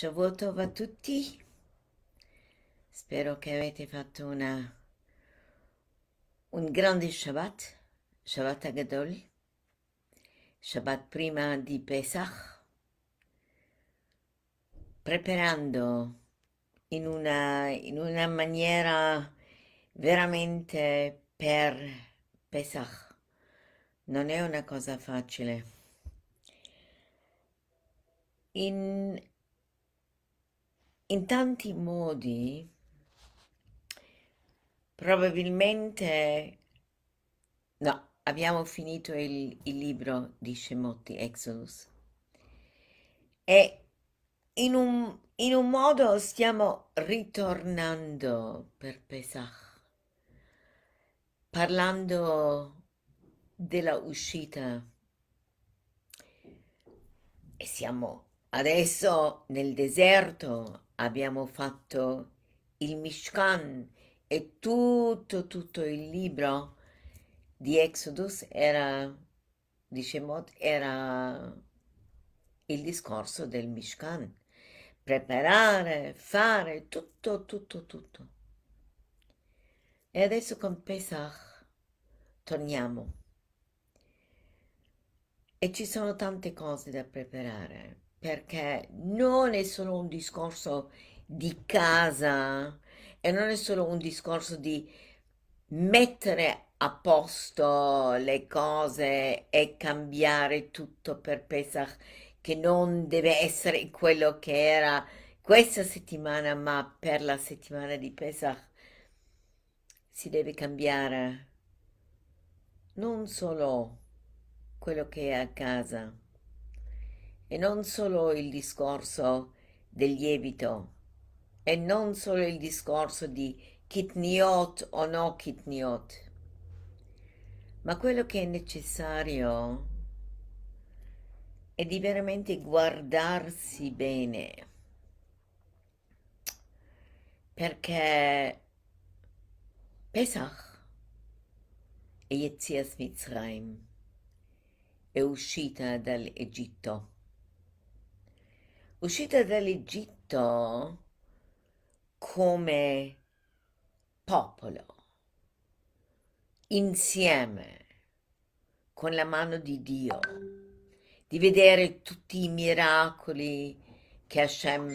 Shavuot a tutti, spero che avete fatto una, un grande Shabbat, Shabbat Agadol, Shabbat prima di Pesach, preparando in una, in una maniera veramente per Pesach. Non è una cosa facile. In in tanti modi probabilmente no, abbiamo finito il, il libro di Scemotti Exodus e in un, in un modo stiamo ritornando per Pesach parlando della uscita e siamo adesso nel deserto abbiamo fatto il Mishkan e tutto, tutto il libro di Exodus era, di Shemot, era il discorso del Mishkan. Preparare, fare, tutto, tutto, tutto. E adesso con Pesach torniamo. E ci sono tante cose da preparare perché non è solo un discorso di casa e non è solo un discorso di mettere a posto le cose e cambiare tutto per Pesach che non deve essere quello che era questa settimana ma per la settimana di Pesach si deve cambiare non solo quello che è a casa e non solo il discorso del lievito e non solo il discorso di kitniot o no kitniot, ma quello che è necessario è di veramente guardarsi bene perché Pesach e Yetzias Mitzrayim è uscita dall'Egitto uscita dall'Egitto come popolo, insieme, con la mano di Dio, di vedere tutti i miracoli che Hashem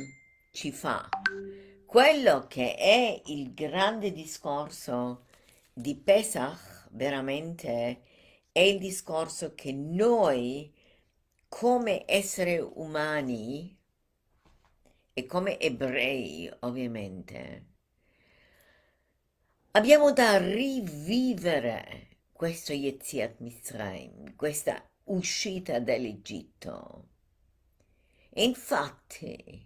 ci fa. Quello che è il grande discorso di Pesach, veramente, è il discorso che noi, come esseri umani, e come ebrei ovviamente, abbiamo da rivivere questo Yetziat Mitzrayim, questa uscita dall'Egitto. E infatti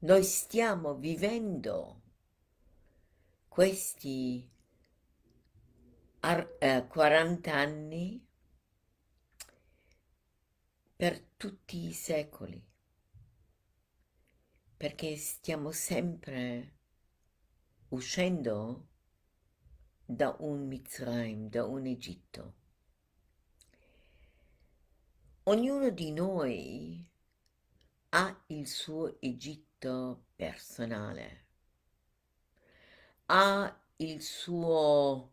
noi stiamo vivendo questi 40 eh, anni per tutti i secoli perché stiamo sempre uscendo da un Mitzrayim, da un Egitto. Ognuno di noi ha il suo Egitto personale, ha il suo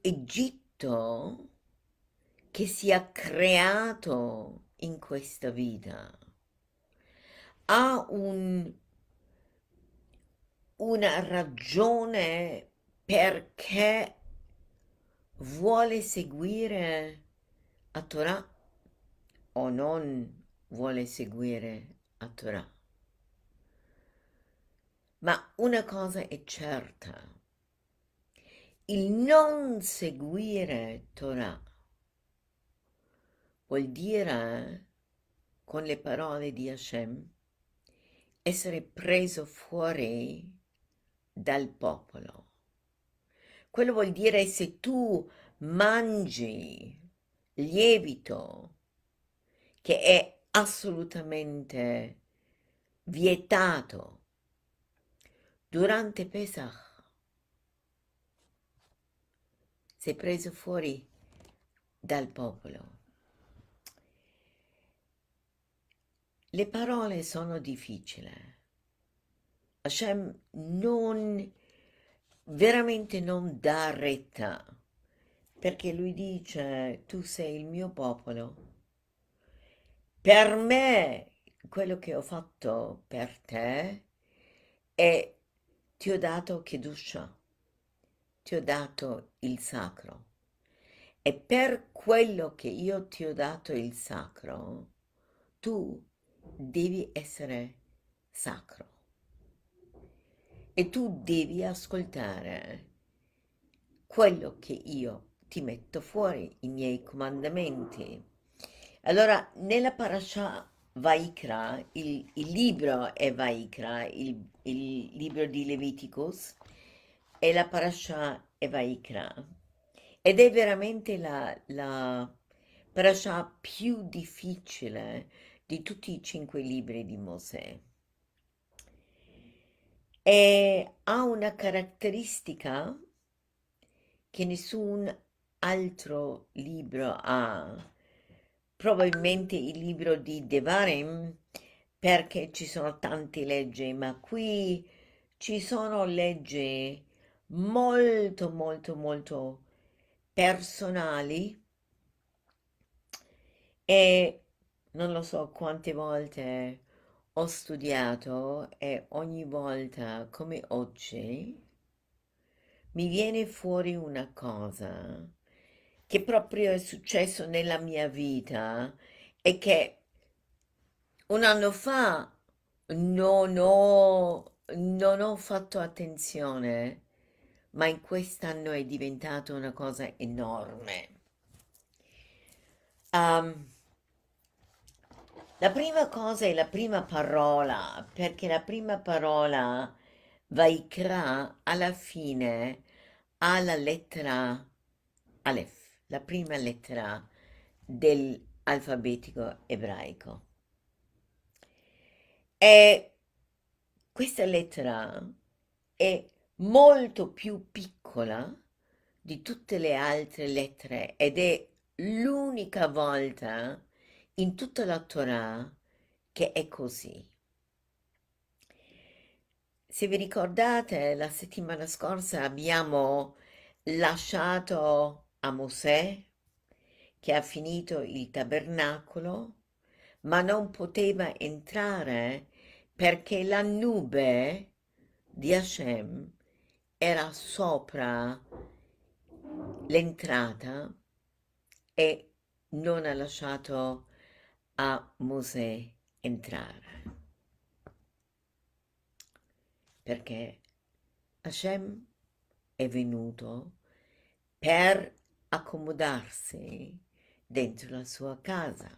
Egitto che si è creato in questa vita ha un, una ragione perché vuole seguire a Torah o non vuole seguire a Torah. Ma una cosa è certa, il non seguire Torah vuol dire, eh, con le parole di Hashem, essere preso fuori dal popolo. Quello vuol dire se tu mangi lievito, che è assolutamente vietato durante Pesach, sei preso fuori dal popolo. Le parole sono difficili. Hashem non, veramente non dà retta, perché lui dice tu sei il mio popolo. Per me quello che ho fatto per te è ti ho dato Kedusha, ti ho dato il sacro. E per quello che io ti ho dato il sacro, tu devi essere sacro e tu devi ascoltare quello che io ti metto fuori, i miei comandamenti. Allora, nella parasha Vaikra, il, il libro è Vaikra, il, il, libro di Leviticus, e la parasha è Vaikra. Ed è veramente la, la parasha più difficile di tutti i cinque libri di Mosè. E ha una caratteristica che nessun altro libro ha, probabilmente il libro di Devarim, perché ci sono tante leggi, ma qui ci sono leggi molto, molto, molto personali e non lo so quante volte ho studiato e ogni volta come oggi mi viene fuori una cosa che proprio è successo nella mia vita e che un anno fa non ho, non ho fatto attenzione, ma in quest'anno è diventata una cosa enorme. Um, la prima cosa è la prima parola, perché la prima parola Vaikra alla fine ha la lettera Aleph, la prima lettera dell'alfabetico ebraico. E questa lettera è molto più piccola di tutte le altre lettere ed è l'unica volta in tutta la Torah che è così. Se vi ricordate, la settimana scorsa abbiamo lasciato a Mosè che ha finito il tabernacolo, ma non poteva entrare perché la nube di Hashem era sopra l'entrata e non ha lasciato a Mosè entrare. Perché Hashem è venuto per accomodarsi dentro la sua casa.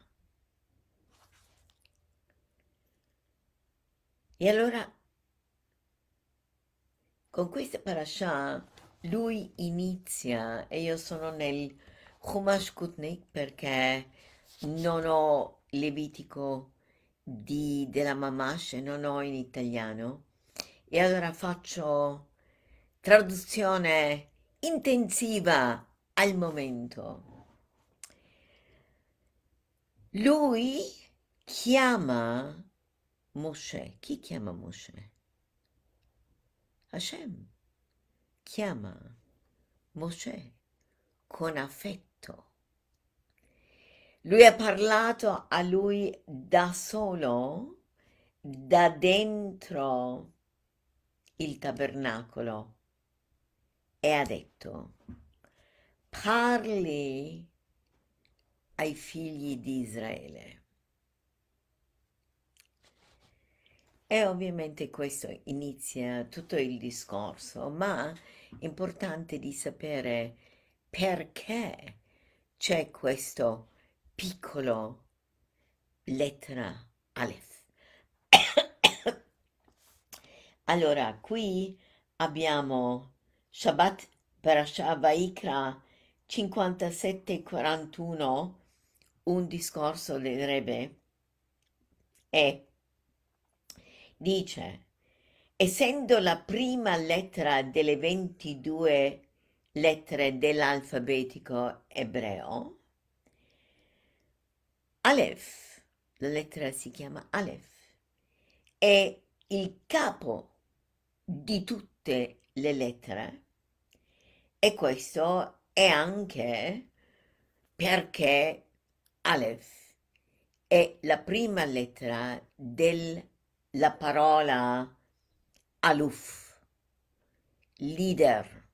E allora, con questa parasha, lui inizia, e io sono nel Chumash Kutnik perché non ho Levitico di, della Mamash e non ho in italiano e allora faccio traduzione intensiva al momento. Lui chiama Mosè. Chi chiama Mosè? Hashem chiama Mosè con affetto lui ha parlato a lui da solo, da dentro il tabernacolo e ha detto, parli ai figli di Israele. E ovviamente questo inizia tutto il discorso, ma è importante di sapere perché c'è questo discorso piccolo, lettera Aleph. allora, qui abbiamo Shabbat Parashah Vaikra 57-41, un discorso del Rebbe, e dice, essendo la prima lettera delle 22 lettere dell'alfabetico ebreo, Aleph, la lettera si chiama Aleph, è il capo di tutte le lettere e questo è anche perché Aleph è la prima lettera della parola Aluf, leader,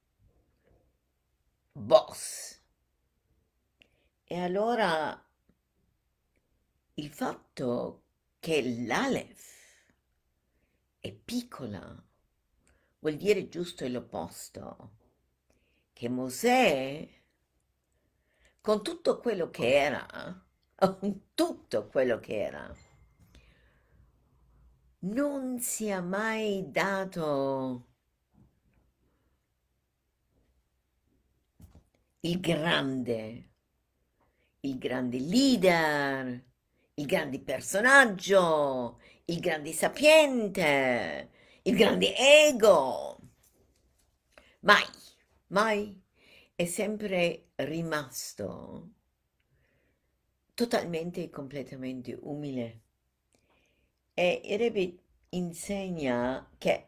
boss. E allora il fatto che l'alef è piccola vuol dire giusto l'opposto, che Mosè, con tutto quello che era, con tutto quello che era, non si è mai dato il grande, il grande leader, il grande personaggio, il grande sapiente, il grande ego. Mai, mai è sempre rimasto totalmente e completamente umile. E il Rebbe insegna che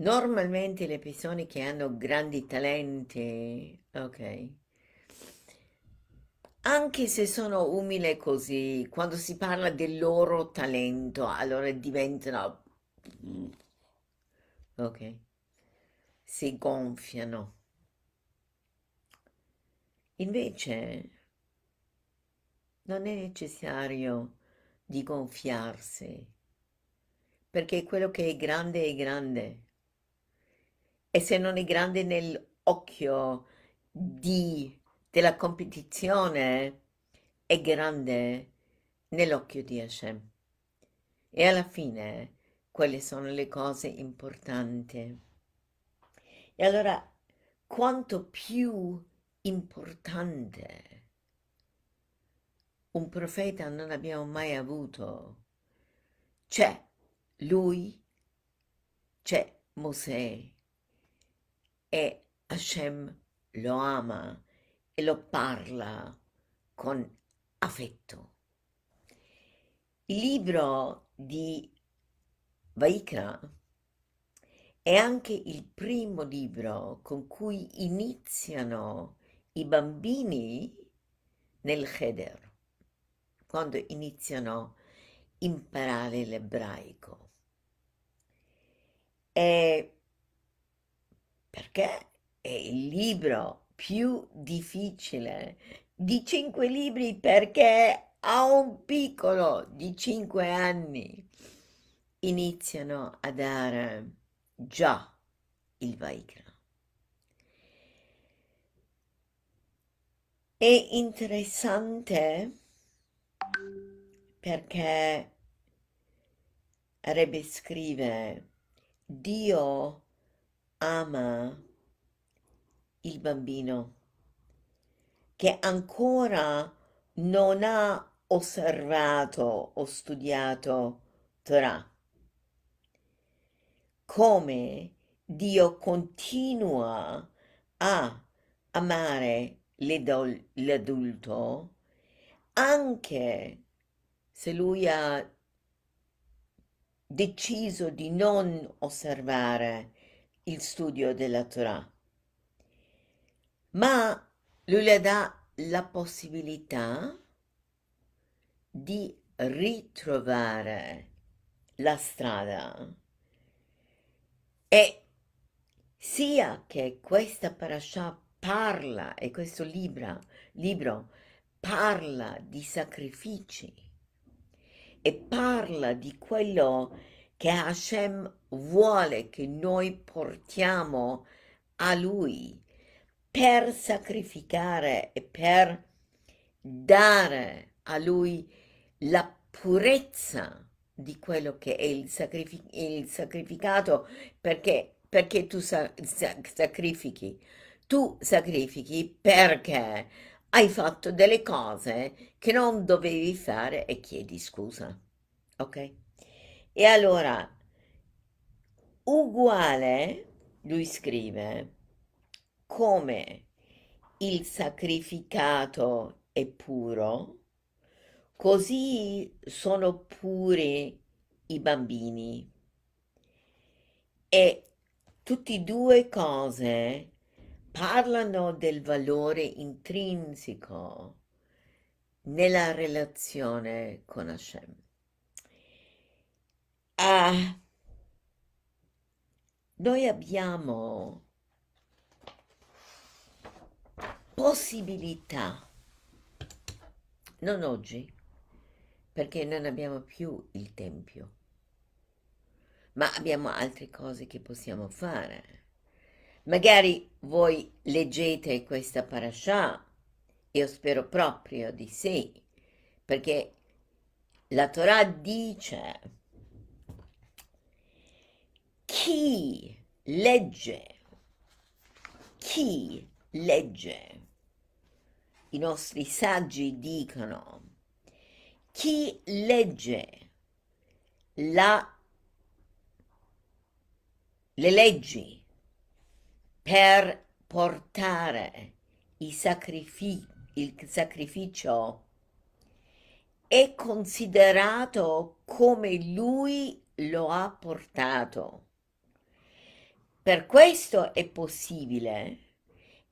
normalmente le persone che hanno grandi talenti, ok, anche se sono umile così, quando si parla del loro talento, allora diventano... Mm, ok? Si gonfiano. Invece non è necessario di gonfiarsi, perché quello che è grande è grande. E se non è grande nell'occhio di della competizione è grande nell'occhio di Hashem. E alla fine quelle sono le cose importanti. E allora, quanto più importante un profeta non abbiamo mai avuto. C'è lui, c'è Mosè e Hashem lo ama e lo parla con affetto. Il libro di Vaikra è anche il primo libro con cui iniziano i bambini nel Cheder, quando iniziano a imparare l'ebraico. E perché è il libro più difficile di cinque libri perché a un piccolo di cinque anni iniziano a dare già il Vaikra. È interessante perché Rebbe scrive Dio ama il bambino che ancora non ha osservato o studiato Torah. Come Dio continua a amare l'adulto anche se lui ha deciso di non osservare il studio della Torah ma lui le dà la possibilità di ritrovare la strada e sia che questa parasha parla e questo libra, libro parla di sacrifici e parla di quello che Hashem vuole che noi portiamo a lui per sacrificare e per dare a lui la purezza di quello che è il, sacrific il sacrificato perché, perché tu sa sa sacrifichi tu sacrifichi perché hai fatto delle cose che non dovevi fare e chiedi scusa ok e allora uguale lui scrive come il sacrificato è puro, così sono puri i bambini. E tutte e due cose parlano del valore intrinseco nella relazione con Hashem. Ah, noi abbiamo possibilità, non oggi, perché non abbiamo più il Tempio, ma abbiamo altre cose che possiamo fare. Magari voi leggete questa parasha, io spero proprio di sì, perché la Torah dice chi legge, chi legge. I nostri saggi dicono chi legge la, le leggi per portare il, sacrifici, il sacrificio è considerato come lui lo ha portato. Per questo è possibile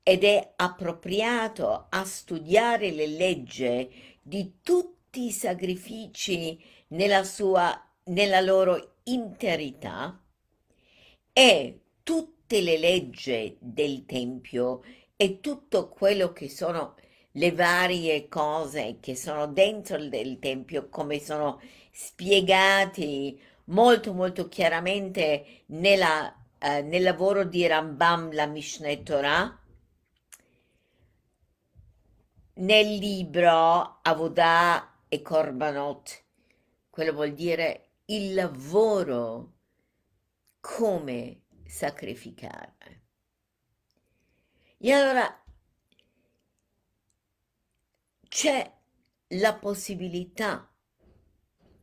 ed è appropriato a studiare le leggi di tutti i sacrifici nella, sua, nella loro interità e tutte le leggi del Tempio e tutto quello che sono le varie cose che sono dentro il Tempio, come sono spiegati molto molto chiaramente nella, eh, nel lavoro di Rambam, la Mishneh Torah, nel libro Avodah e Korbanot, quello vuol dire il lavoro, come sacrificare. E allora c'è la possibilità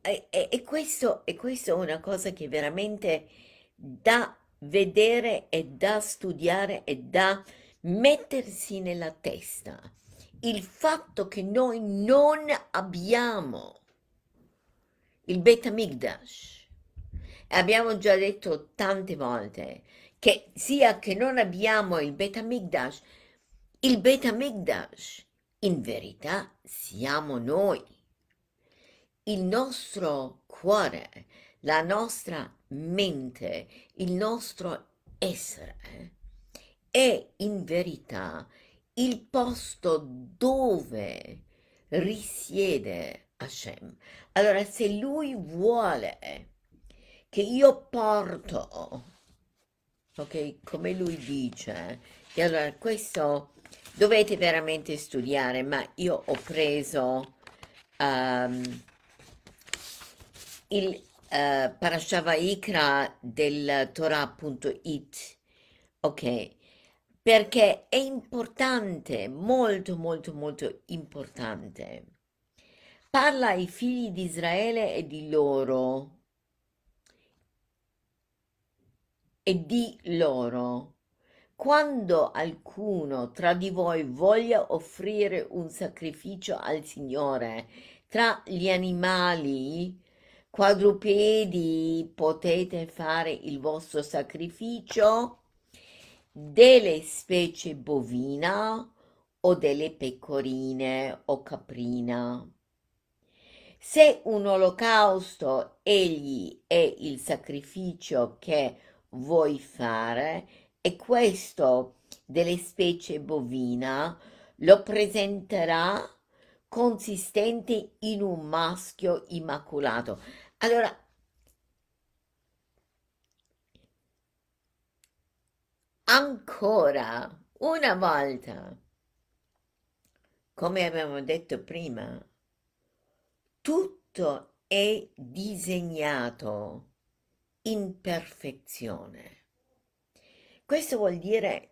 e, e, e, questo, e questo è una cosa che veramente da vedere e da studiare e da mettersi nella testa il fatto che noi non abbiamo il beta migdash. Abbiamo già detto tante volte che sia che non abbiamo il beta migdash, il beta migdash in verità siamo noi. Il nostro cuore, la nostra mente, il nostro essere eh, è in verità il posto dove risiede Hashem. Allora, se lui vuole che io porto, ok, come lui dice, e allora questo dovete veramente studiare, ma io ho preso um, il uh, eh, Parashava Ikra del Torah.it, ok, perché è importante, molto molto molto importante. Parla ai figli di Israele e di loro e di loro. Quando qualcuno tra di voi voglia offrire un sacrificio al Signore tra gli animali quadrupedi, potete fare il vostro sacrificio delle specie bovina o delle pecorine o caprina. Se un olocausto egli è il sacrificio che vuoi fare e questo delle specie bovina lo presenterà consistente in un maschio immacolato. Allora, ancora una volta. Come abbiamo detto prima, tutto è disegnato in perfezione. Questo vuol dire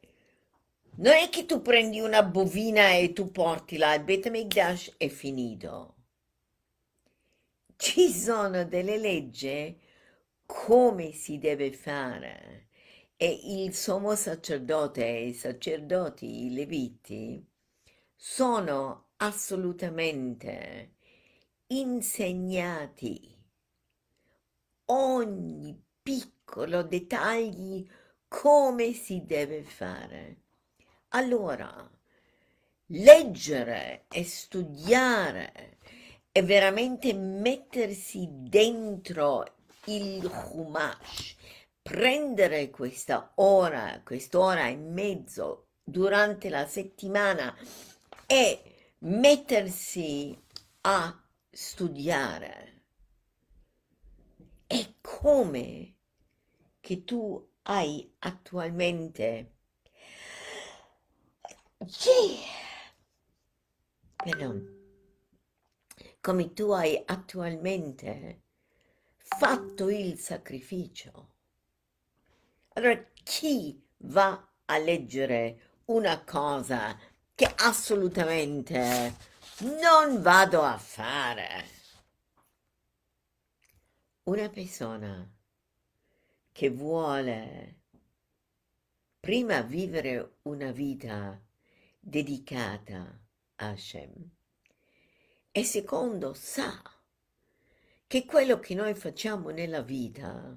non è che tu prendi una bovina e tu portila al Betamigdash e finito. Ci sono delle leggi come si deve fare e il sommo sacerdote e i sacerdoti, i leviti, sono assolutamente insegnati ogni piccolo dettaglio come si deve fare. Allora, leggere e studiare e veramente mettersi dentro il Humash prendere questa ora, quest'ora e mezzo durante la settimana e mettersi a studiare. E come che tu hai attualmente? Sì. Perdon. Come tu hai attualmente fatto il sacrificio allora, chi va a leggere una cosa che assolutamente non vado a fare? Una persona che vuole prima vivere una vita dedicata a Hashem e secondo sa che quello che noi facciamo nella vita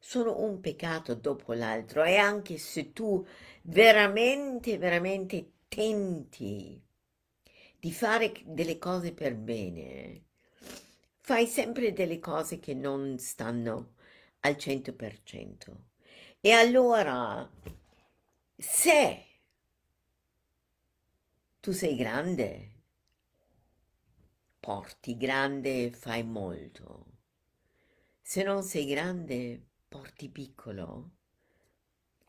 sono un peccato dopo l'altro e anche se tu veramente, veramente tenti di fare delle cose per bene, fai sempre delle cose che non stanno al 100%. E allora, se tu sei grande, porti grande, fai molto. Se non sei grande, porti piccolo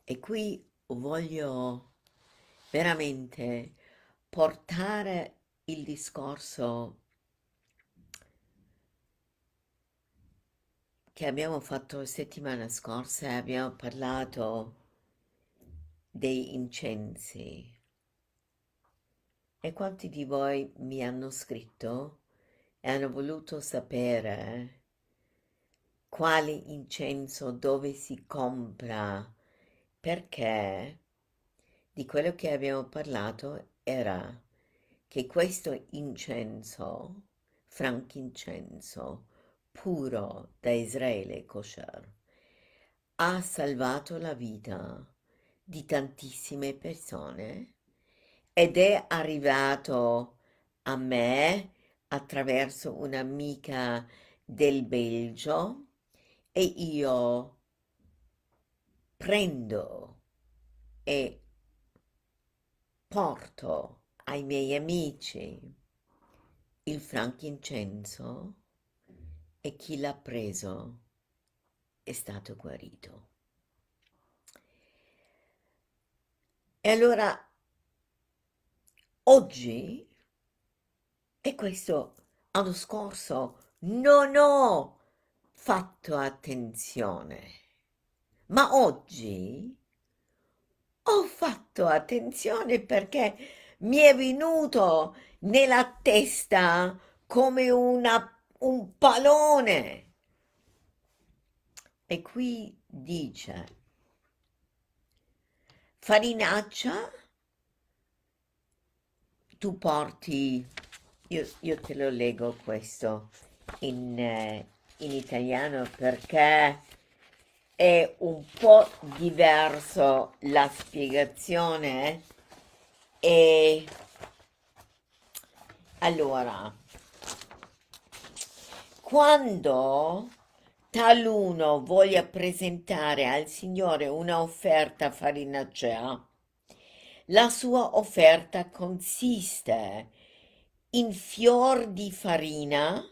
e qui voglio veramente portare il discorso che abbiamo fatto settimana scorsa e abbiamo parlato dei incensi e quanti di voi mi hanno scritto e hanno voluto sapere quale incenso, dove si compra, perché di quello che abbiamo parlato era che questo incenso, frankincenso, puro da Israele kosher, ha salvato la vita di tantissime persone ed è arrivato a me attraverso un'amica del Belgio e io prendo e porto ai miei amici il frankincenso e chi l'ha preso è stato guarito. E allora oggi, e questo anno scorso, non ho fatto attenzione, ma oggi ho fatto attenzione perché mi è venuto nella testa come una, un pallone. E qui dice, farinaccia, tu porti, io, io te lo leggo questo in, eh, in italiano perché è un po' diverso la spiegazione e allora quando taluno voglia presentare al Signore una offerta farinacea, la sua offerta consiste in fior di farina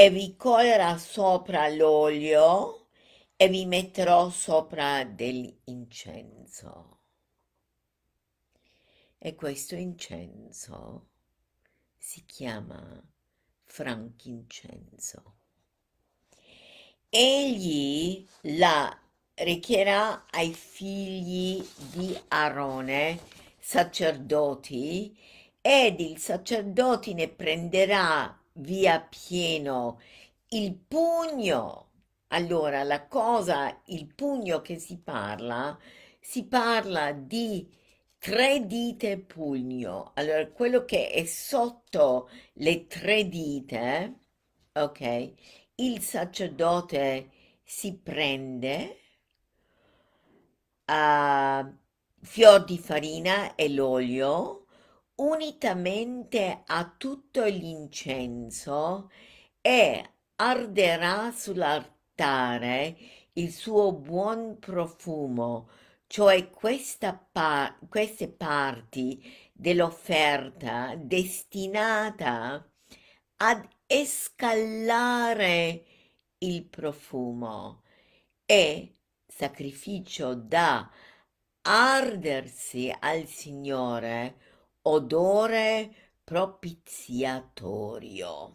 e vi collerà sopra l'olio e vi metterò sopra dell'incenso. E questo incenso si chiama frankincenso. Egli la recherà ai figli di Aarone, sacerdoti, ed il sacerdote ne prenderà via pieno, il pugno. Allora, la cosa, il pugno che si parla, si parla di tre dita pugno. Allora, quello che è sotto le tre dita, ok, il sacerdote si prende uh, fior di farina e l'olio unitamente a tutto l'incenso e arderà sull'altare il suo buon profumo, cioè par queste parti dell'offerta destinata ad escalare il profumo e sacrificio da ardersi al Signore odore propiziatorio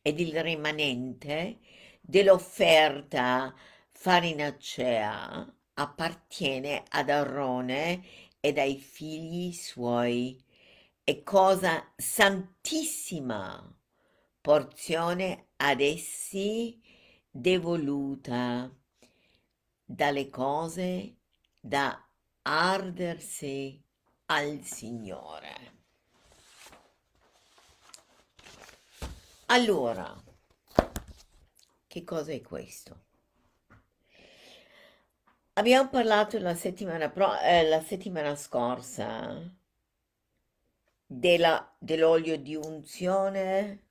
ed il rimanente dell'offerta farinacea appartiene ad Arone ed ai figli suoi e cosa santissima porzione ad essi devoluta dalle cose da ardersi al Signore. Allora, che cosa è questo? Abbiamo parlato la settimana, pro, eh, la settimana scorsa della, dell'olio di unzione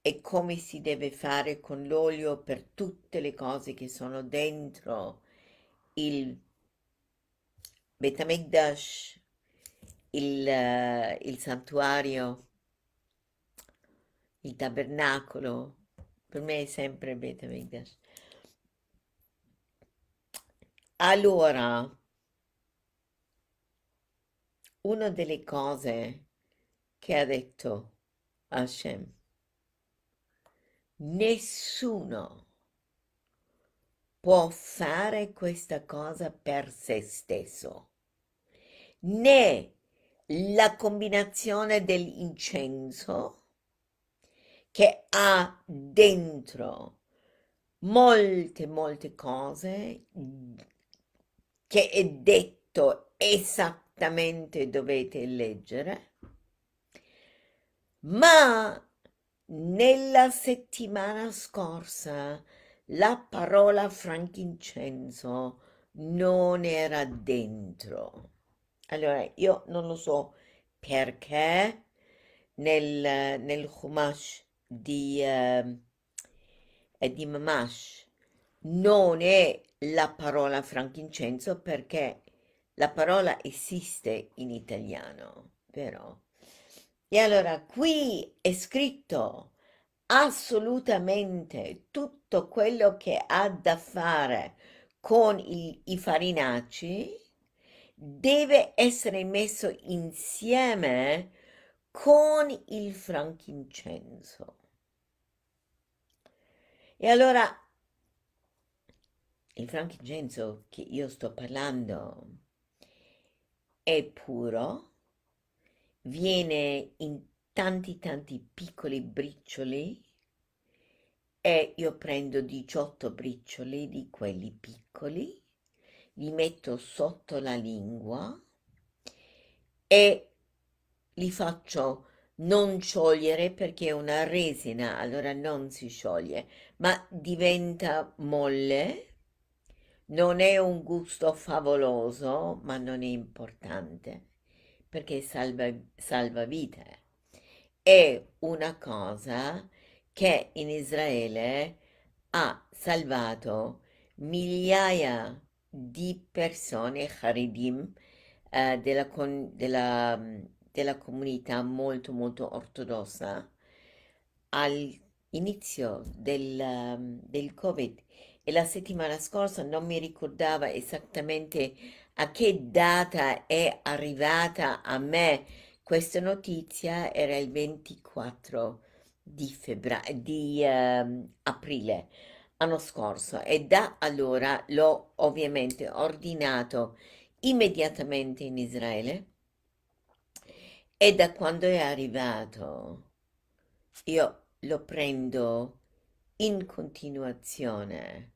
e come si deve fare con l'olio per tutte le cose che sono dentro il Betamekdash, il, eh, il santuario, il tabernacolo, per me è sempre Beit HaMikdash. Allora, una delle cose che ha detto Hashem, nessuno può fare questa cosa per se stesso, né la combinazione dell'incenso che ha dentro molte molte cose che è detto esattamente dovete leggere ma nella settimana scorsa la parola frankincenso non era dentro allora, io non lo so perché nel, nel Chumash di, ehm, eh, di Mamash non è la parola frankincenso perché la parola esiste in italiano, vero? E allora qui è scritto assolutamente tutto quello che ha da fare con il, i farinaci deve essere messo insieme con il frankincenso. E allora il frankincenso che io sto parlando è puro, viene in tanti tanti piccoli bricioli e io prendo 18 bricioli di quelli piccoli li metto sotto la lingua e li faccio non sciogliere perché è una resina, allora non si scioglie, ma diventa molle. Non è un gusto favoloso, ma non è importante perché salva, salva vite. È una cosa che in Israele ha salvato migliaia di di persone Haridim eh, della, con, della, mm, della comunità molto molto ortodossa all'inizio del, mm, del Covid e la settimana scorsa non mi ricordava esattamente a che data è arrivata a me questa notizia era il 24 di, febbraio, di uh, aprile anno scorso e da allora l'ho ovviamente ordinato immediatamente in Israele e da quando è arrivato io lo prendo in continuazione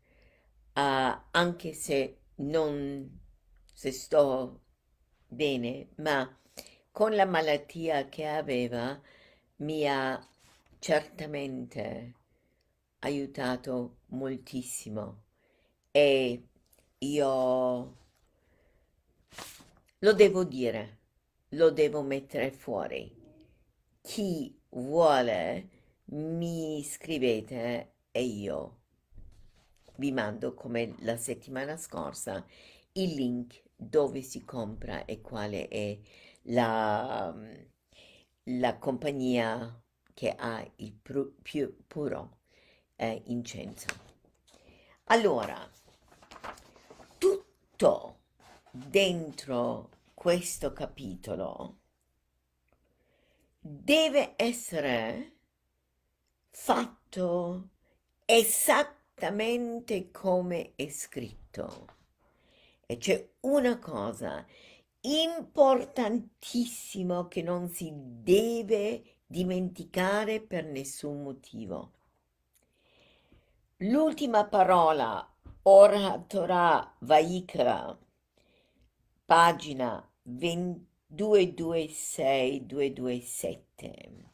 uh, anche se non se sto bene ma con la malattia che aveva mi ha certamente aiutato moltissimo e io lo devo dire, lo devo mettere fuori. Chi vuole mi scrivete e io vi mando come la settimana scorsa il link dove si compra e quale è la, la compagnia che ha il pr- più puro eh, incenso. Allora, tutto dentro questo capitolo deve essere fatto esattamente come è scritto. E c'è una cosa importantissima che non si deve dimenticare per nessun motivo. L'ultima parola, Ora Torah Vaikra, pagina 226-227.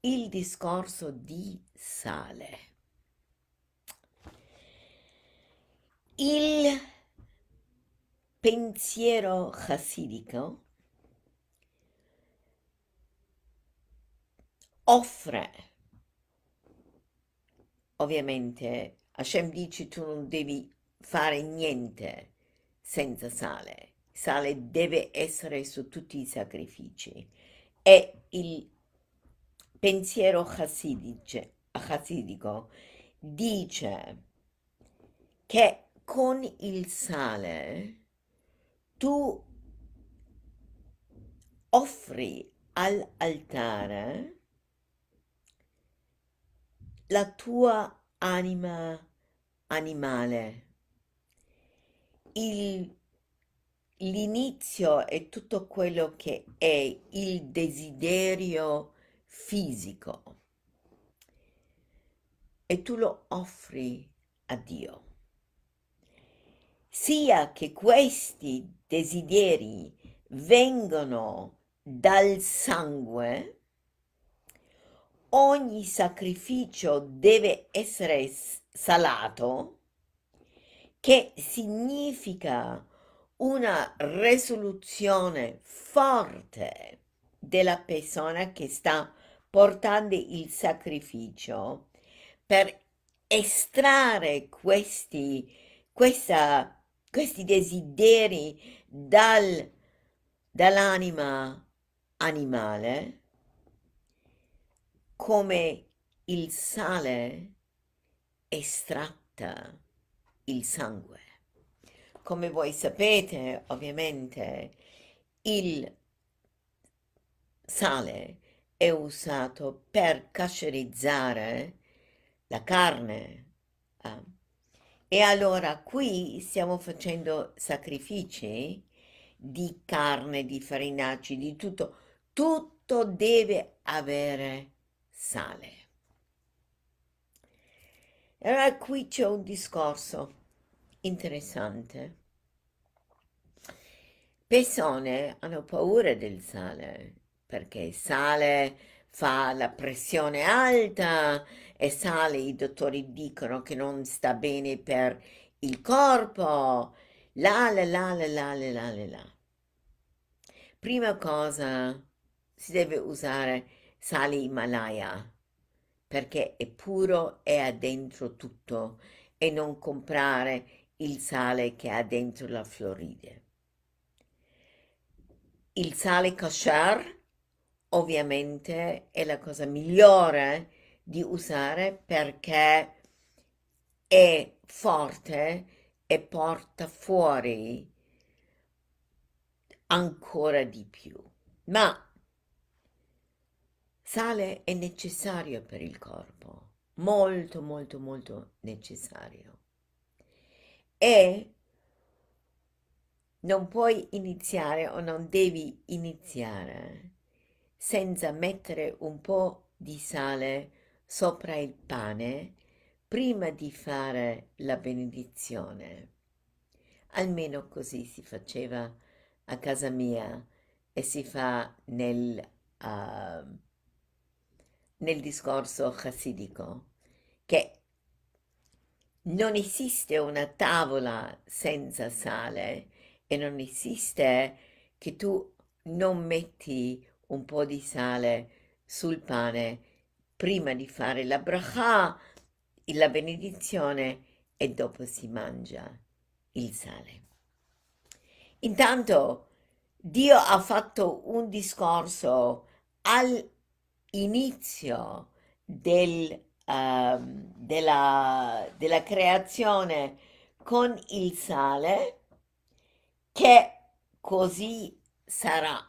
Il discorso di Sale. Il pensiero chassidico offre Ovviamente Hashem dice tu non devi fare niente senza sale. Sale deve essere su tutti i sacrifici. E il pensiero chassidice, chassidico dice che con il sale tu offri all'altare la tua anima animale. Il, l'inizio è tutto quello che è il desiderio fisico e tu lo offri a Dio. Sia che questi desideri vengano dal sangue, ogni sacrificio deve essere salato, che significa una risoluzione forte della persona che sta portando il sacrificio per estrarre questi, questa, questi desideri dal, dall'anima animale come il sale estratta il sangue. Come voi sapete, ovviamente, il sale è usato per cascerizzare la carne. Eh. E allora qui stiamo facendo sacrifici di carne, di farinaci, di tutto. Tutto deve avere sale. E allora qui c'è un discorso interessante. Persone hanno paura del sale perché il sale fa la pressione alta e sale, i dottori dicono che non sta bene per il corpo, la la la la la la la la. Prima cosa, si deve usare sale Himalaya, perché è puro e ha dentro tutto e non comprare il sale che ha dentro la Floride. Il sale kosher ovviamente è la cosa migliore di usare perché è forte e porta fuori ancora di più. Ma Sale è necessario per il corpo, molto molto molto necessario. E non puoi iniziare o non devi iniziare senza mettere un po' di sale sopra il pane prima di fare la benedizione. Almeno così si faceva a casa mia e si fa nel uh, nel discorso chassidico che non esiste una tavola senza sale e non esiste che tu non metti un po' di sale sul pane prima di fare la bracha, la benedizione e dopo si mangia il sale. Intanto Dio ha fatto un discorso al inizio del, uh, della, della creazione con il sale che così sarà.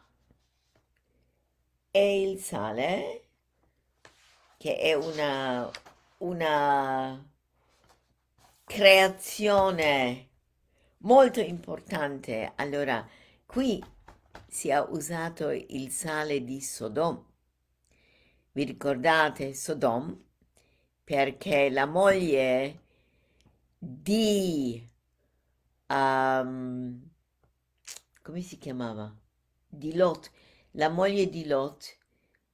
E il sale, che è una, una creazione molto importante. Allora, qui si è usato il sale di Sodoma vi ricordate Sodom? Perché la moglie di... Um, come si chiamava? Di Lot, la moglie di Lot,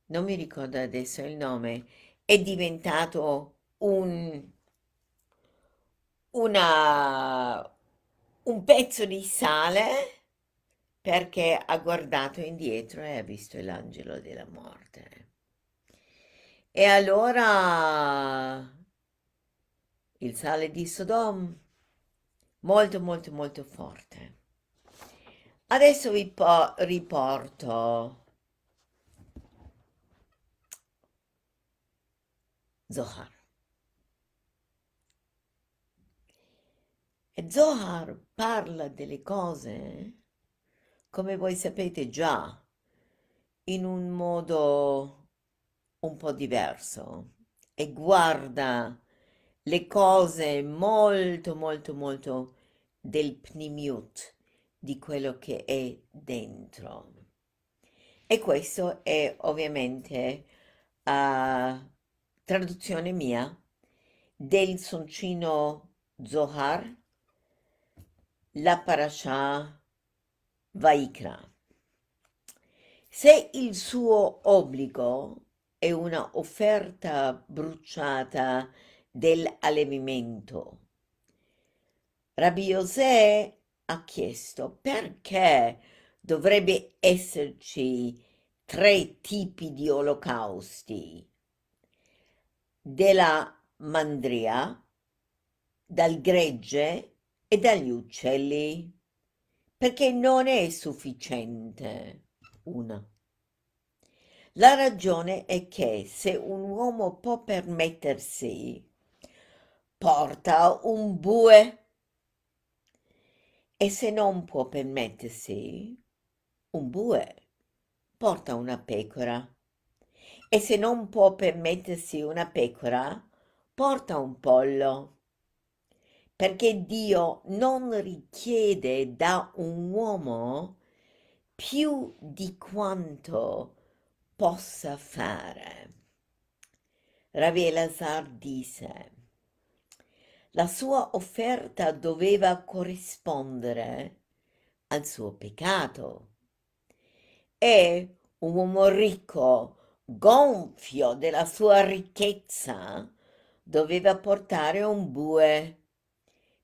non mi ricordo adesso il nome, è diventato un, una, un pezzo di sale perché ha guardato indietro e ha visto l'angelo della morte. E allora il sale di Sodom molto molto molto forte. Adesso vi riporto Zohar. E Zohar parla delle cose, come voi sapete già, in un modo un po' diverso e guarda le cose molto molto molto del pnimiut, di quello che è dentro. E questo è ovviamente uh, traduzione mia del soncino Zohar, la parasha Vaikra. Se il suo obbligo è una offerta bruciata dell'allevimento. Rabbi José ha chiesto perché dovrebbe esserci tre tipi di olocausti della mandria, dal gregge e dagli uccelli, perché non è sufficiente una. La ragione è che se un uomo può permettersi, porta un bue e se non può permettersi, un bue porta una pecora e se non può permettersi una pecora, porta un pollo. Perché Dio non richiede da un uomo più di quanto possa fare. Ravi Lazar disse, la sua offerta doveva corrispondere al suo peccato. E un uomo ricco, gonfio della sua ricchezza, doveva portare un bue,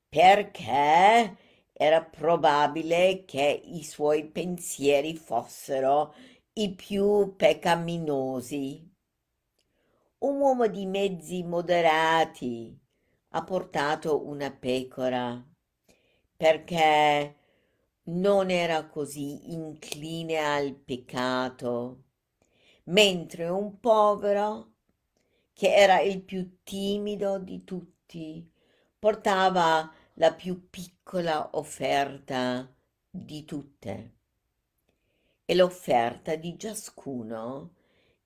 perché era probabile che i suoi pensieri fossero i più peccaminosi. Un uomo di mezzi moderati ha portato una pecora perché non era così incline al peccato, mentre un povero, che era il più timido di tutti, portava la più piccola offerta di tutte e l'offerta di ciascuno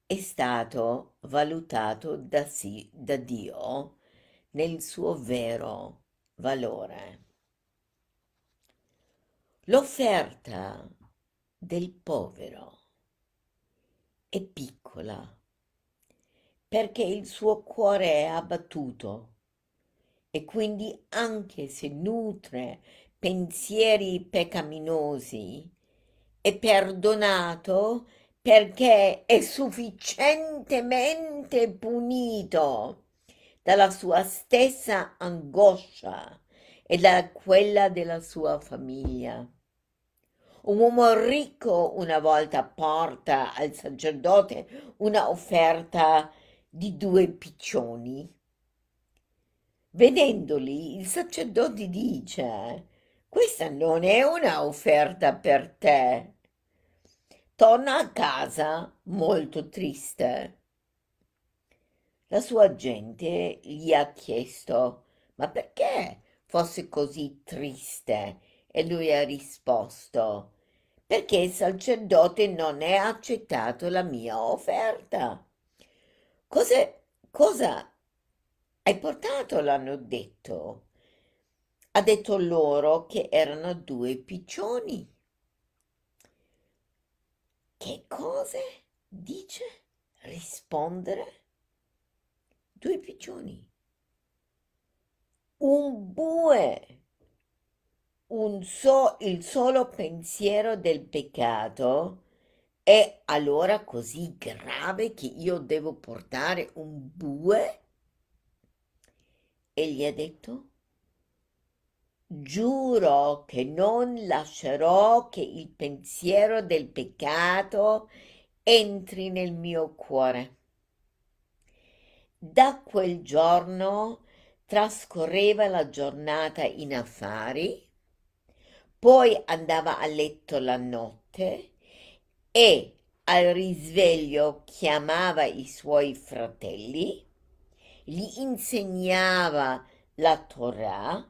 è stato valutato da, sì, da Dio nel suo vero valore. L'offerta del povero è piccola perché il suo cuore è abbattuto e quindi anche se nutre pensieri peccaminosi, è perdonato perché è sufficientemente punito dalla sua stessa angoscia e da quella della sua famiglia. Un uomo ricco una volta porta al sacerdote una offerta di due piccioni. Vedendoli, il sacerdote dice, questa non è una offerta per te, torna a casa molto triste. La sua gente gli ha chiesto ma perché fosse così triste e lui ha risposto perché il sacerdote non è accettato la mia offerta. Cosa, cosa hai portato? l'hanno detto. Ha detto loro che erano due piccioni. Che cose dice rispondere? Due piccioni. Un bue. Un so, il solo pensiero del peccato è allora così grave che io devo portare un bue? E gli ha detto Giuro che non lascerò che il pensiero del peccato entri nel mio cuore. Da quel giorno trascorreva la giornata in affari, poi andava a letto la notte e al risveglio chiamava i suoi fratelli, gli insegnava la Torah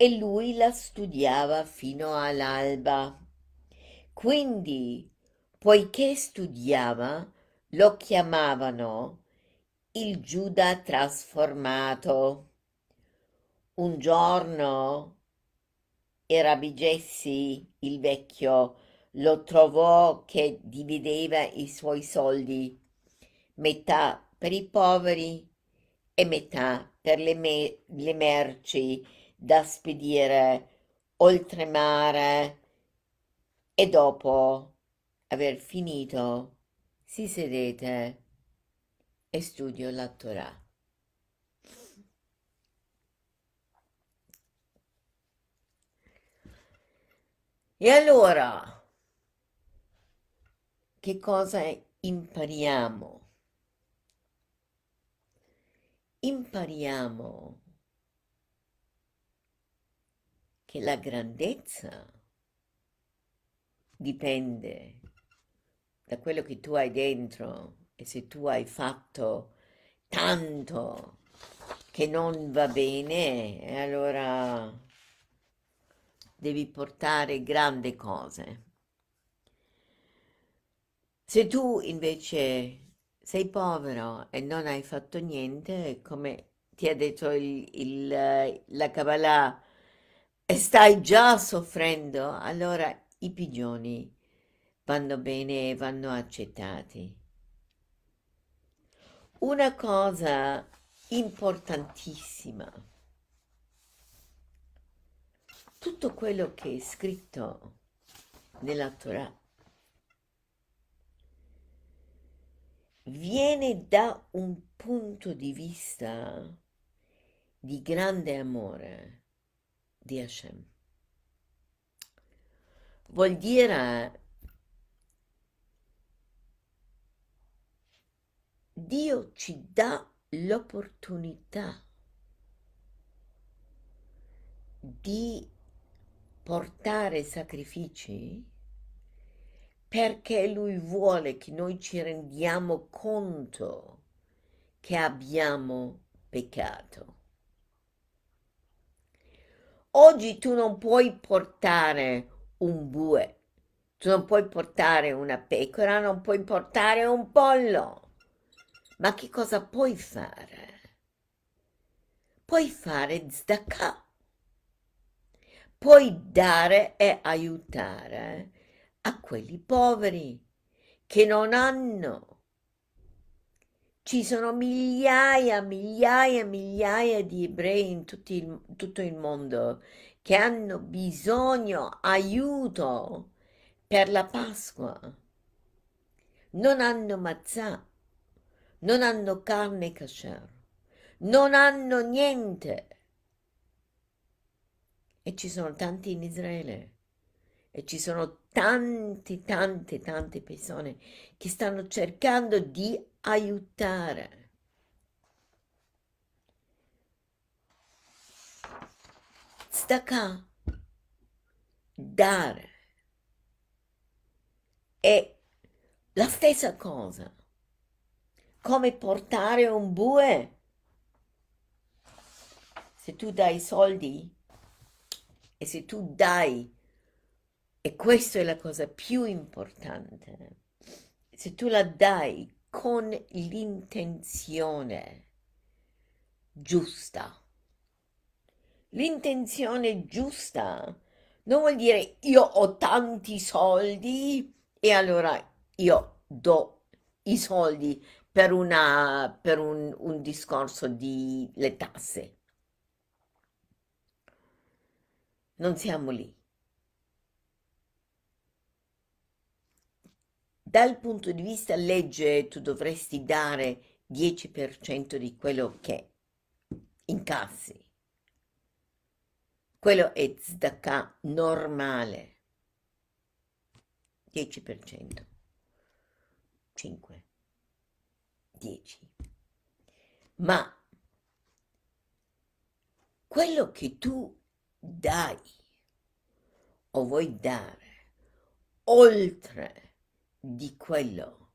e lui la studiava fino all'alba. Quindi, poiché studiava, lo chiamavano il Giuda trasformato. Un giorno era Rabbi Gessi, il vecchio, lo trovò che divideva i suoi soldi, metà per i poveri e metà per le, me- le merci da spedire oltremare e dopo aver finito si sedete e studio la Torah. E allora, che cosa impariamo? Impariamo che la grandezza dipende da quello che tu hai dentro e se tu hai fatto tanto che non va bene, e eh, allora devi portare grandi cose. Se tu invece sei povero e non hai fatto niente, come ti ha detto il, il, la Kabbalah, e stai già soffrendo, allora i pigioni vanno bene e vanno accettati. Una cosa importantissima, tutto quello che è scritto nella Torah viene da un punto di vista di grande amore di Hashem. Vuol dire Dio ci dà l'opportunità di portare sacrifici perché Lui vuole che noi ci rendiamo conto che abbiamo peccato. Oggi tu non puoi portare un bue, tu non puoi portare una pecora, non puoi portare un pollo. Ma che cosa puoi fare? Puoi fare zdaka. Puoi dare e aiutare a quelli poveri che non hanno ci sono migliaia, migliaia, migliaia di ebrei in il, tutto il mondo che hanno bisogno aiuto per la Pasqua. Non hanno mazzà, non hanno carne kasher, non hanno niente. E ci sono tanti in Israele e ci sono tante, tante, tante persone che stanno cercando di aiutare. Stacca, dare. È la stessa cosa. Come portare un bue. Se tu dai soldi e se tu dai e questa è la cosa più importante. Se tu la dai con l'intenzione giusta, l'intenzione giusta non vuol dire io ho tanti soldi e allora io do i soldi per, una, per un, un discorso di le tasse. Non siamo lì. dal punto di vista legge tu dovresti dare 10% di quello che incassi. Quello è zdacca normale. 10%. 5. 10. Ma quello che tu dai o vuoi dare oltre di quello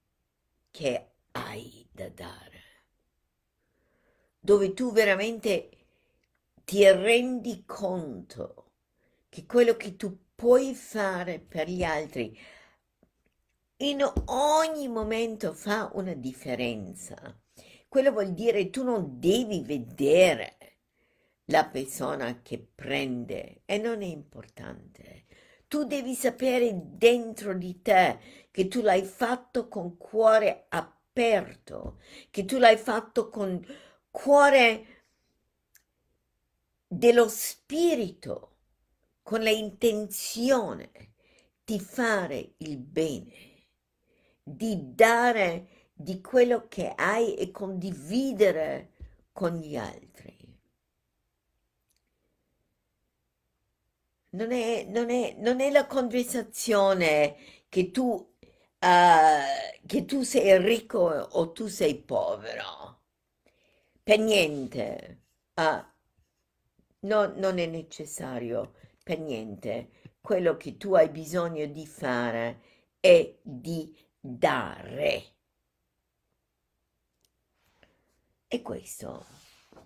che hai da dare, dove tu veramente ti rendi conto che quello che tu puoi fare per gli altri in ogni momento fa una differenza. Quello vuol dire tu non devi vedere la persona che prende e non è importante tu devi sapere dentro di te che tu l'hai fatto con cuore aperto, che tu l'hai fatto con cuore dello spirito, con l'intenzione di fare il bene, di dare di quello che hai e condividere con gli altri. non è, non è, non è la conversazione che tu, uh, che tu sei ricco o tu sei povero. Per niente. Uh, no, non è necessario per niente. Quello che tu hai bisogno di fare è di dare. E questo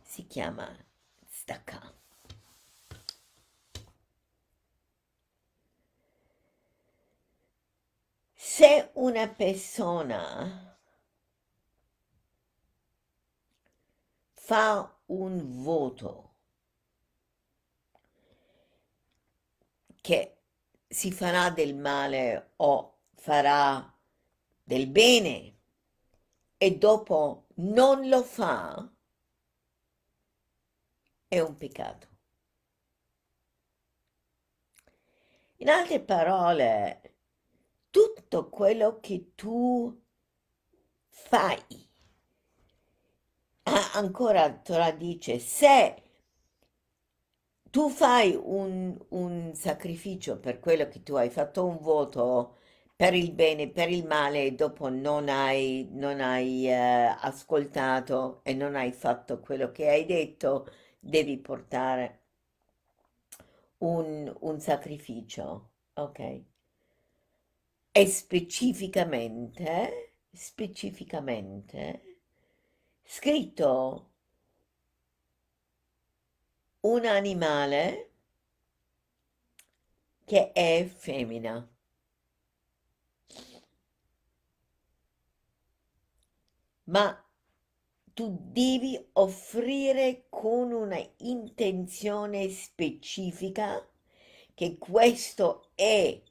si chiama staccato. se una persona fa un voto che si farà del male o farà del bene e dopo non lo fa, è un peccato. In altre parole, tutto quello che tu fai. Ah, ancora Torah dice, se tu fai un, un, sacrificio per quello che tu hai fatto un voto per il bene, per il male, e dopo non hai, non hai eh, ascoltato e non hai fatto quello che hai detto, devi portare un, un sacrificio, ok? e specificamente, specificamente, scritto un animale che è femmina. Ma tu devi offrire con una intenzione specifica che questo è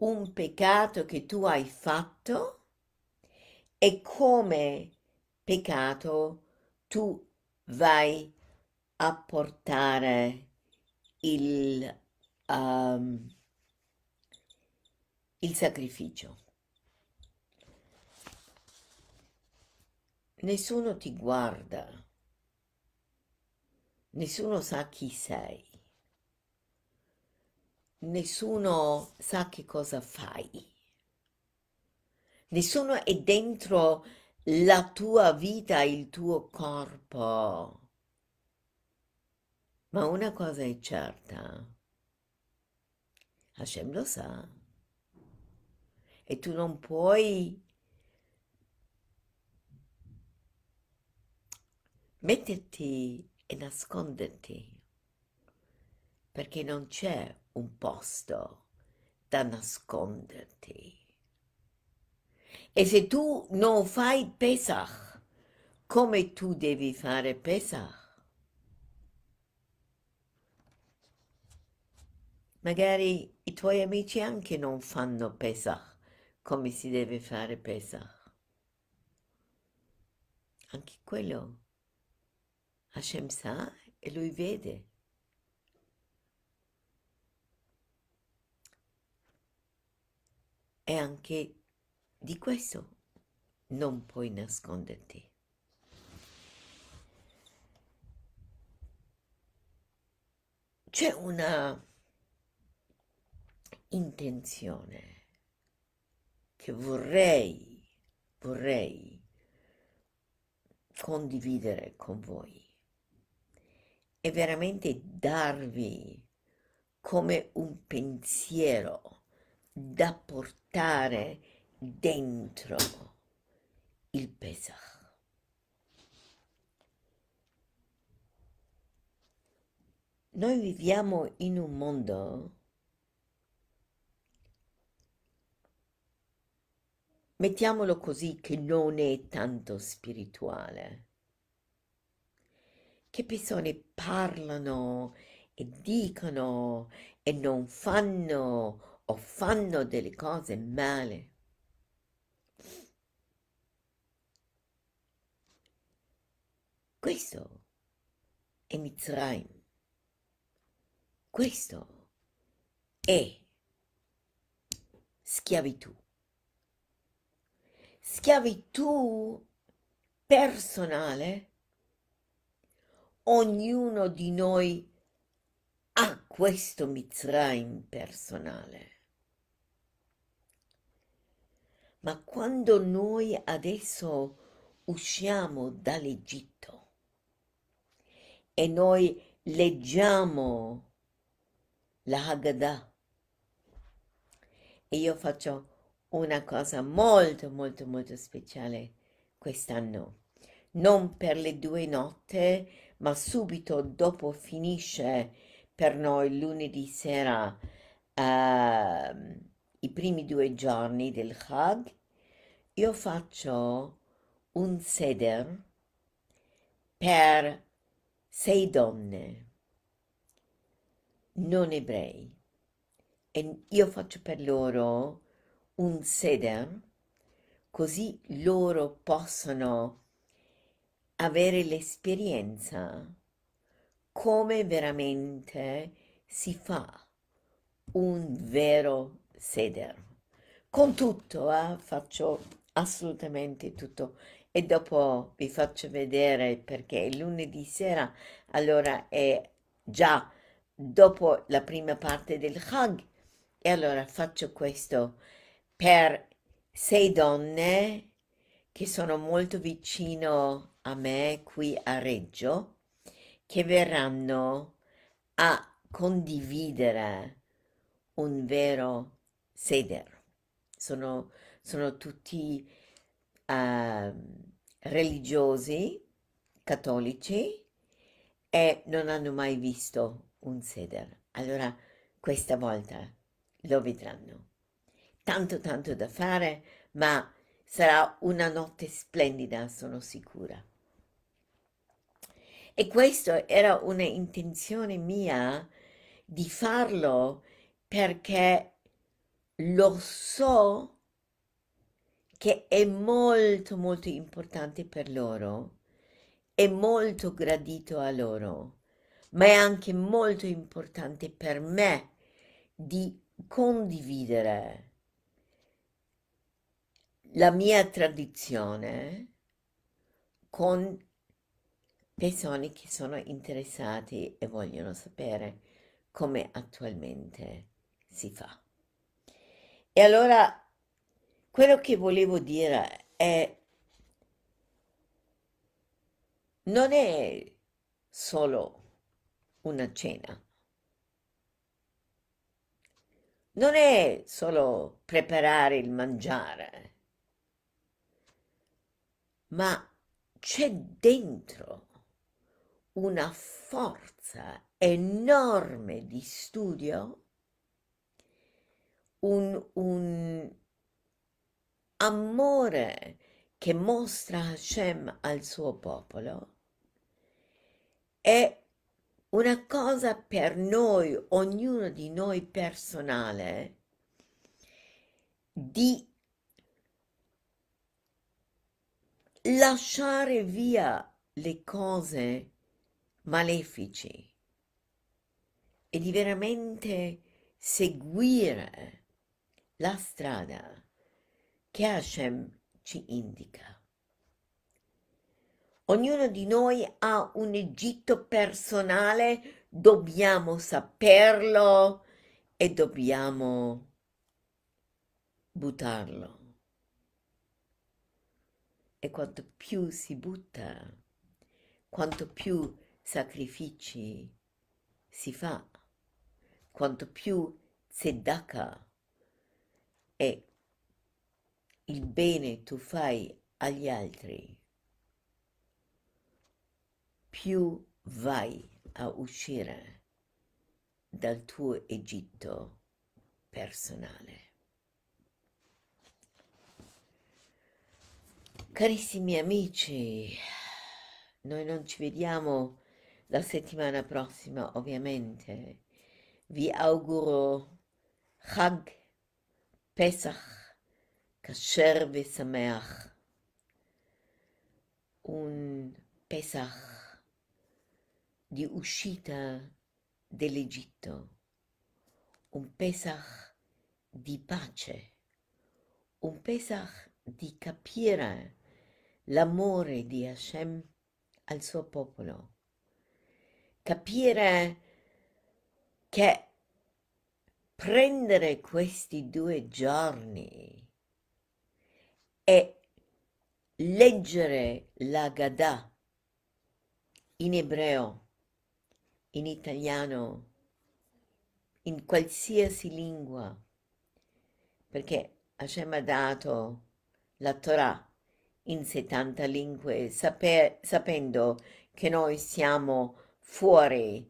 un peccato che tu hai fatto e come peccato tu vai a portare il, um, il sacrificio. Nessuno ti guarda, nessuno sa chi sei nessuno sa che cosa fai. Nessuno è dentro la tua vita, il tuo corpo. Ma una cosa è certa, Hashem lo sa e tu non puoi metterti e nasconderti perché non c'è un posto da nasconderti. E se tu non fai Pesach come tu devi fare Pesach, magari i tuoi amici anche non fanno Pesach come si deve fare Pesach. Anche quello Hashem sa e lui vede. E anche di questo non puoi nasconderti. C'è una intenzione che vorrei, vorrei condividere con voi e veramente darvi come un pensiero da portare dentro il Pesach. Noi viviamo in un mondo mettiamolo così, che non è tanto spirituale, che persone parlano e dicono e non fanno o fanno delle cose male. Questo è Mizraim. Questo è schiavitù. Schiavitù personale. Ognuno di noi ha questo Mizraim personale. Ma quando noi adesso usciamo dall'Egitto e noi leggiamo la Haggadah e io faccio una cosa molto molto molto speciale quest'anno non per le due notte ma subito dopo finisce per noi lunedì sera uh, i primi due giorni del Chag, io faccio un seder per sei donne non ebrei e io faccio per loro un seder così loro possono avere l'esperienza come veramente si fa un vero seder. Con tutto, eh, faccio assolutamente tutto. E dopo vi faccio vedere perché è lunedì sera, allora è già dopo la prima parte del Chag. E allora faccio questo per sei donne che sono molto vicino a me qui a Reggio, che verranno a condividere un vero seder, sono, sono tutti uh, religiosi, cattolici e non hanno mai visto un seder. Allora questa volta lo vedranno. Tanto tanto da fare, ma sarà una notte splendida, sono sicura. E questa era un'intenzione mia di farlo perché lo so che è molto molto importante per loro, è molto gradito a loro, ma è anche molto importante per me di condividere la mia tradizione con persone che sono interessate e vogliono sapere come attualmente si fa. E allora quello che volevo dire è non è solo una cena. Non è solo preparare il mangiare, ma c'è dentro una forza enorme di studio un, un amore che mostra Hashem al suo popolo è una cosa per noi, ognuno di noi personale, di lasciare via le cose malefici e di veramente seguire la strada che Hashem ci indica. Ognuno di noi ha un Egitto personale, dobbiamo saperlo e dobbiamo buttarlo. E quanto più si butta, quanto più sacrifici si fa, quanto più sedaka è il bene tu fai agli altri, più vai a uscire dal tuo Egitto personale. Carissimi amici, noi non ci vediamo la settimana prossima ovviamente. Vi auguro Chag פסח כשר ושמח. Un Pesach di uscita dell'Egitto, un Pesach di pace, un Pesach di capire l'amore di Hashem al suo popolo, capire che prendere questi due giorni e leggere la Gadà in ebreo, in italiano, in qualsiasi lingua, perché Hashem ha dato la Torah in 70 lingue, sape- sapendo che noi siamo fuori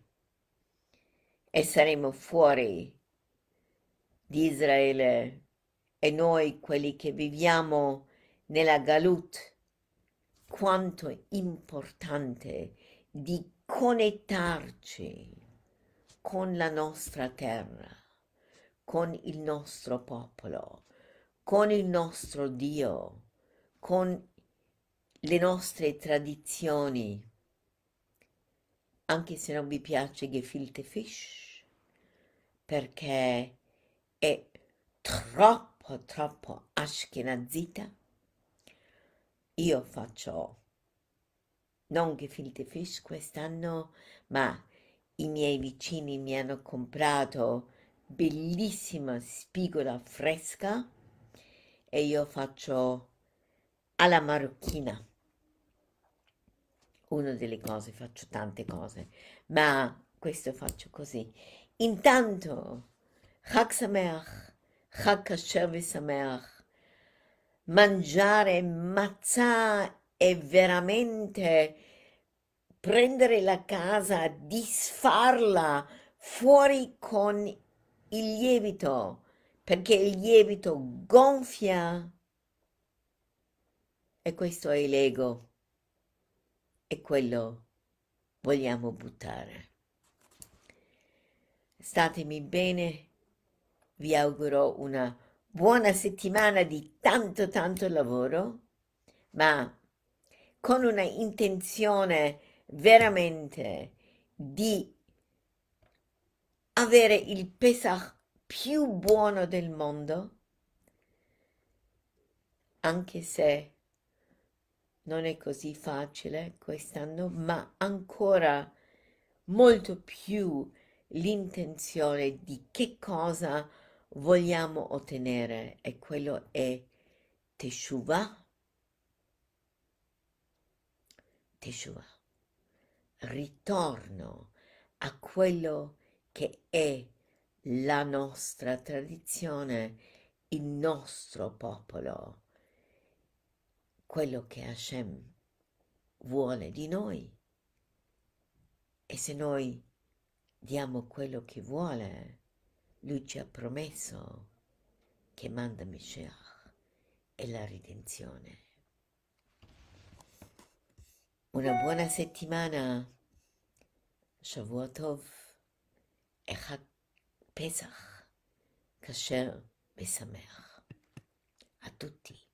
e saremo fuori di Israele e noi quelli che viviamo nella Galut, quanto è importante di connettarci con la nostra terra, con il nostro popolo, con il nostro Dio, con le nostre tradizioni, anche se non vi piace gefilte fish, perché è troppo, troppo ashkenazita, io faccio non che gefilte fish quest'anno, ma i miei vicini mi hanno comprato bellissima spigola fresca e io faccio alla marocchina. Una delle cose, faccio tante cose, ma questo faccio così. Intanto Chag Sameach, Chag Kasher V'Sameach. Mangiare mazzà è veramente prendere la casa, disfarla fuori con il lievito, perché il lievito gonfia. E questo è l'ego. E quello vogliamo buttare. Statemi bene vi auguro una buona settimana di tanto tanto lavoro, ma con una intenzione veramente di avere il Pesach più buono del mondo, anche se non è così facile quest'anno, ma ancora molto più l'intenzione di che cosa vogliamo ottenere e quello è Teshuvah. Teshuvah. Ritorno a quello che è la nostra tradizione, il nostro popolo, quello che Hashem vuole di noi. E se noi diamo quello che vuole, lui ci ha promesso che manda Meshiach e la redenzione. Una buona settimana, Shavuotov Tov e Chag Pesach, Kasher Besamer. A tutti.